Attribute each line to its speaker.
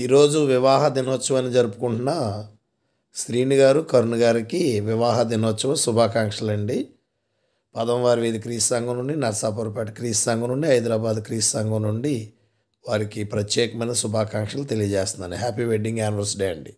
Speaker 1: ఈరోజు వివాహ దినోత్సవాన్ని జరుపుకుంటున్న శ్రీని గారు కరుణ్ గారికి వివాహ దినోత్సవం శుభాకాంక్షలు అండి పదంవారి వీధి క్రీస్ సంఘం నుండి నర్సాపురపేట క్రీస్తు సంఘం నుండి హైదరాబాద్ క్రీస్తు సంఘం నుండి వారికి ప్రత్యేకమైన శుభాకాంక్షలు తెలియజేస్తున్నాను హ్యాపీ వెడ్డింగ్ యానివర్సరీ అండి